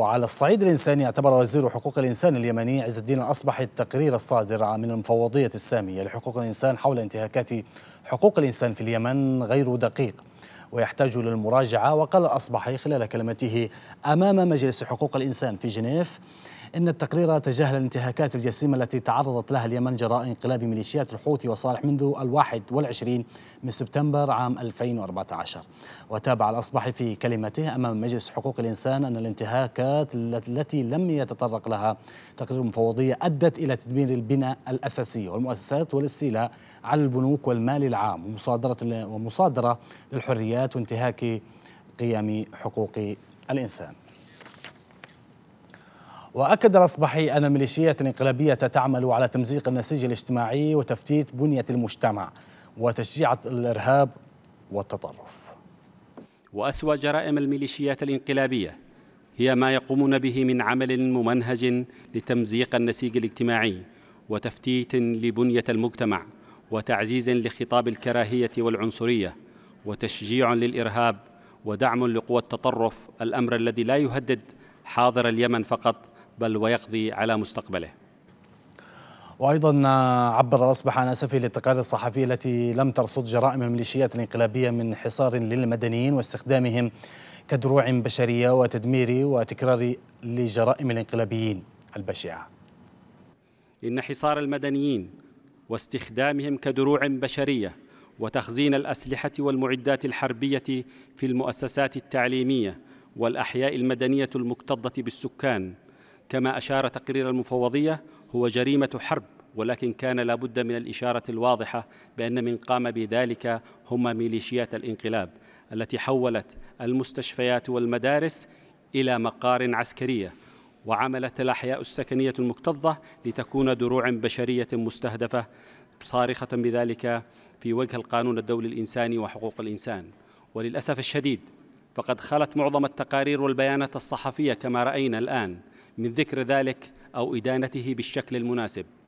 وعلى الصعيد الإنساني اعتبر وزير حقوق الإنسان اليمني عز الدين الأصبح التقرير الصادر من المفوضية السامية لحقوق الإنسان حول انتهاكات حقوق الإنسان في اليمن غير دقيق ويحتاج للمراجعة وقال الأصبحي خلال كلمته أمام مجلس حقوق الإنسان في جنيف إن التقرير تجاهل الانتهاكات الجسيمة التي تعرضت لها اليمن جراء انقلاب ميليشيات الحوثي وصالح منذ الواحد والعشرين من سبتمبر عام 2014 وتابع الأصبحي في كلمته أمام مجلس حقوق الإنسان أن الانتهاكات التي لم يتطرق لها تقرير المفوضية أدت إلى تدمير البناء الأساسية والمؤسسات والاستيلاء على البنوك والمال العام ومصادرة, ومصادرة للحريات وانتهاك قيم حقوق الإنسان وأكد الأصبحي أن الميليشيات الانقلابية تعمل على تمزيق النسيج الاجتماعي وتفتيت بنية المجتمع وتشجيع الإرهاب والتطرف وأسوأ جرائم الميليشيات الانقلابية هي ما يقومون به من عمل ممنهج لتمزيق النسيج الاجتماعي وتفتيت لبنية المجتمع وتعزيز لخطاب الكراهية والعنصرية وتشجيع للإرهاب ودعم لقوى التطرف الأمر الذي لا يهدد حاضر اليمن فقط بل ويقضي على مستقبله وايضا آه، عبر اصبح عن اسفه للتقارير الصحفيه التي لم ترصد جرائم الميليشيات الانقلابيه من حصار للمدنيين واستخدامهم كدروع بشريه وتدمير وتكرار لجرائم الانقلابيين البشعه. ان حصار المدنيين واستخدامهم كدروع بشريه وتخزين الاسلحه والمعدات الحربيه في المؤسسات التعليميه والاحياء المدنيه المكتظه بالسكان كما أشار تقرير المفوضية هو جريمة حرب ولكن كان لابد من الإشارة الواضحة بأن من قام بذلك هم ميليشيات الانقلاب التي حولت المستشفيات والمدارس إلى مقار عسكرية وعملت الأحياء السكنية المكتظة لتكون دروع بشرية مستهدفة صارخة بذلك في وجه القانون الدولي الإنساني وحقوق الإنسان وللأسف الشديد فقد خلت معظم التقارير والبيانات الصحفية كما رأينا الآن من ذكر ذلك أو إدانته بالشكل المناسب